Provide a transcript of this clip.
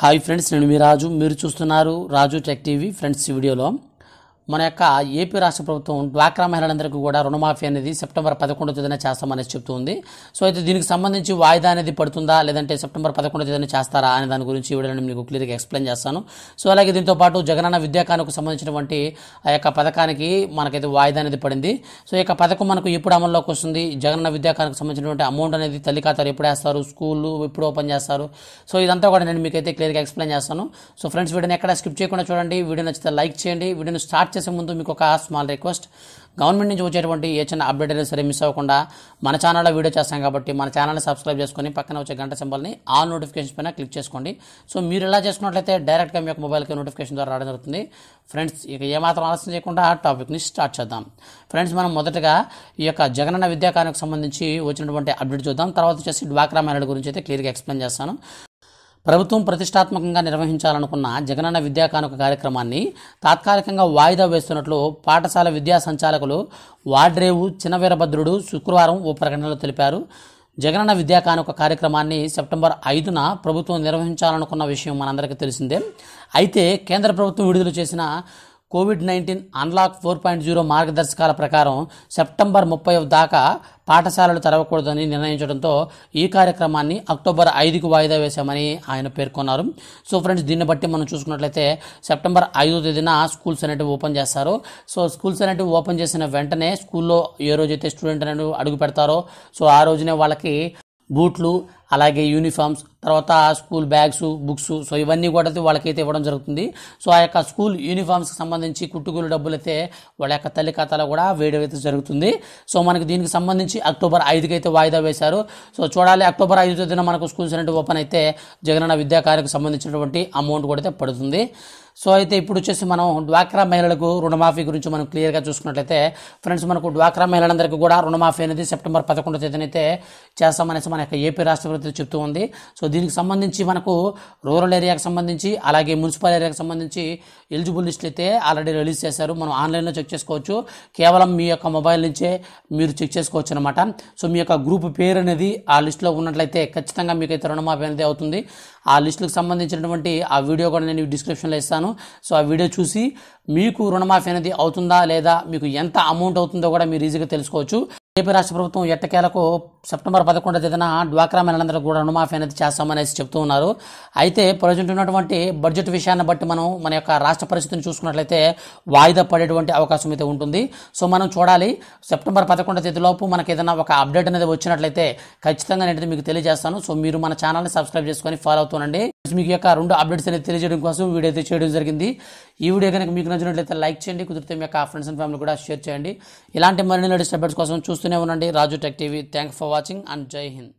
hi friends నేను మీ రాజు మీరు చూస్తున్నారు రాజు టెక్ టీవీ ఫ్రెండ్స్ వీడియోలో మన యొక్క ఏపీ రాష్ట్ర ప్రభుత్వం డ్వాక్రా మహిళలందరికీ కూడా రుణమాఫీ అనేది సెప్టెంబర్ పదకొండో తేదీన చేస్తామని చెప్తుంది సో అయితే దీనికి సంబంధించి వాయిదా అనేది పడుతుందా లేదంటే సెప్టెంబర్ పదకొండో తేదీన చేస్తారా అనే దాని గురించి వీడియోని మీకు క్లియర్గా ఎక్స్ప్లెయిన్ చేస్తాను సో అలాగే దీంతో పాటు జగనన్న విద్యాకానికి సంబంధించినటువంటి ఆ యొక్క పథకానికి మనకైతే వాయిదా అనేది పడింది సో ఈ యొక్క పథకం మనకు ఎప్పుడు అమల్లోకి వస్తుంది జగనన్న విద్యాకానికి సంబంధించినటువంటి అమౌంట్ అనేది తల్లి ఖాతాలు ఎప్పుడు వేస్తారు స్కూళ్ళు ఎప్పుడు ఓపెన్ చేస్తారు సో ఇదంతా కూడా నేను మీకైతే క్లియర్గా ఎక్స్ప్లెయిన్ చేస్తాను సో ఫ్రెండ్స్ వీడియోని ఎక్కడ స్కిప్ చేయకుండా చూడండి వీడియో నచ్చితే లైక్ చేయండి వీడియోని స్టార్ట్ చేసే ముందు మీకు ఒక స్మాల్ రిక్వెస్ట్ గవర్నమెంట్ నుంచి వచ్చేటువంటి ఏ చిన్న అప్డేట్ అయినా సరే మిస్ అవ్వకుండా మన ఛానల్లో వీడియో చేస్తాం కాబట్టి మన ఛానల్ని సబ్స్క్రైబ్ చేసుకొని పక్కన వచ్చే గంట సింబల్ని ఆల్ నోటిఫికేషన్స్ పైన క్లిక్ చేసుకోండి సో మీరు ఇలా చేసుకున్నట్లయితే డైరెక్ట్గా మీ యొక్క మొబైల్కి నోటిఫికేషన్ ద్వారా రావడం జరుగుతుంది ఫ్రెండ్స్ ఇక ఏమాత్రం ఆలస్యం చేయకుండా టాపిక్ని స్టార్ట్ చేద్దాం ఫ్రెండ్స్ మనం మొదటగా ఈ యొక్క జగనన్న విద్యాకానికి సంబంధించి వచ్చినటువంటి అప్డేట్ చూద్దాం తర్వాత వచ్చేసి డ్వాక్రా మహిళల గురించి అయితే క్లియర్గా ఎక్స్ప్లెయిన్ చేస్తాను ప్రభుత్వం ప్రతిష్టాత్మకంగా నిర్వహించాలనుకున్న జగనన్న విద్యా కానుక కార్యక్రమాన్ని తాత్కాలికంగా వాయిదా వేస్తున్నట్లు పాఠశాల విద్యా సంచాలకులు వాడ్రేవు చిన్నవీరభద్రుడు శుక్రవారం ఓ ప్రకటనలో తెలిపారు జగనన్న విద్యా కానుక కార్యక్రమాన్ని సెప్టెంబర్ ఐదున ప్రభుత్వం నిర్వహించాలనుకున్న విషయం మనందరికీ తెలిసిందే అయితే కేంద్ర ప్రభుత్వం విడుదల చేసిన COVID nineteen unlock four point zero మార్గదర్శకాల ప్రకారం సెప్టెంబర్ ముప్పై దాకా పాఠశాలలు తెరవకూడదని నిర్ణయించడంతో ఈ కార్యక్రమాన్ని అక్టోబర్ ఐదుకు వాయిదా వేశామని ఆయన పేర్కొన్నారు సో ఫ్రెండ్స్ దీన్ని బట్టి మనం చూసుకున్నట్లయితే సెప్టెంబర్ ఐదో తేదీన స్కూల్స్ అనేటివి ఓపెన్ చేస్తారు సో స్కూల్స్ అనేటివి ఓపెన్ చేసిన వెంటనే స్కూల్లో ఏ రోజైతే స్టూడెంట్ అనేవి అడుగు పెడతారో సో ఆ రోజునే వాళ్ళకి బూట్లు అలాగే యూనిఫామ్స్ తర్వాత స్కూల్ బ్యాగ్స్ బుక్స్ సో ఇవన్నీ కూడా వాళ్ళకైతే ఇవ్వడం జరుగుతుంది సో ఆ యొక్క స్కూల్ యూనిఫామ్స్కి సంబంధించి కుట్టుకూలు డబ్బులు అయితే వాళ్ళ యొక్క తల్లి ఖాతాలో కూడా వేయడం అయితే జరుగుతుంది సో మనకి దీనికి సంబంధించి అక్టోబర్ ఐదుకి అయితే వాయిదా వేశారు సో చూడాలి అక్టోబర్ ఐదు తేదీన మనకు స్కూల్స్ అనేవి ఓపెన్ అయితే జగనన్న విద్యా కార్యకు సంబంధించినటువంటి అమౌంట్ కూడా అయితే పడుతుంది సో అయితే ఇప్పుడు వచ్చేసి మనం డ్వాక్రా మహిళలకు రుణమాఫీ గురించి మనం క్లియర్గా చూసుకున్నట్లయితే ఫ్రెండ్స్ మనకు డ్వాక్రా మహిళలందరికీ కూడా రుణమాఫీ అనేది సెప్టెంబర్ పదకొండో తేదీనైతే చేస్తామనేసి మన యొక్క ఏపీ రాష్ట్ర ప్రభుత్వం చెప్తూ ఉంది సో దీనికి సంబంధించి మనకు రూరల్ ఏరియాకి సంబంధించి అలాగే మున్సిపల్ ఏరియాకి సంబంధించి ఎలిజిబుల్ లిస్టులు అయితే ఆల్రెడీ రిలీజ్ చేశారు మనం ఆన్లైన్లో చెక్ చేసుకోవచ్చు కేవలం మీ యొక్క మొబైల్ నుంచే మీరు చెక్ చేసుకోవచ్చు అనమాట సో మీ యొక్క గ్రూప్ పేరు అనేది ఆ లిస్ట్లో ఉన్నట్లయితే ఖచ్చితంగా మీకు అయితే రుణమాఫీ అనేది అవుతుంది ఆ లిస్టులకు సంబంధించినటువంటి ఆ వీడియో కూడా నేను డిస్క్రిప్షన్లో ఇస్తాను చేశాను సో ఆ వీడియో చూసి మీకు రుణమాఫీ అనేది అవుతుందా లేదా మీకు ఎంత అమౌంట్ అవుతుందో కూడా మీరు ఈజీగా తెలుసుకోవచ్చు ఏపీ రాష్ట్ర ప్రభుత్వం ఎట్టకేలకు సెప్టెంబర్ పదకొండవ తేదీన డ్వాక్రా మహిళలందరూ కూడా రుణమాఫీ అనేది చేస్తామనేసి చెప్తూ ఉన్నారు అయితే ప్రజెంట్ ఉన్నటువంటి బడ్జెట్ విషయాన్ని బట్టి మనం మన యొక్క రాష్ట్ర పరిస్థితిని చూసుకున్నట్లయితే వాయిదా పడేటువంటి అవకాశం అయితే ఉంటుంది సో మనం చూడాలి సెప్టెంబర్ పదకొండవ తేదీలోపు మనకి ఏదైనా ఒక అప్డేట్ అనేది వచ్చినట్లయితే ఖచ్చితంగా నేను మీకు తెలియజేస్తాను సో మీరు మన ఛానల్ని సబ్స్క్రైబ్ చేసుకొని ఫాలో అవుతుండండి మీకు యొక్క రెండు అప్డేట్స్ అనేది తెలియజేయడం కోసం వీడియో అయితే చేయడం జరిగింది ఈ వీడియో కనుక మీకు నచ్చినట్లయితే లైక్ చేయండి కుదిరితే మీ యొక్క ఫ్రెండ్స్ అండ్ ఫ్యామిలీ కూడా షేర్ చేయండి ఇలాంటి మరిన్ని లేటెస్ట్ అప్డేట్స్ కోసం చూస్తూనే ఉండండి Raju tech TV thank for watching and జై హింద్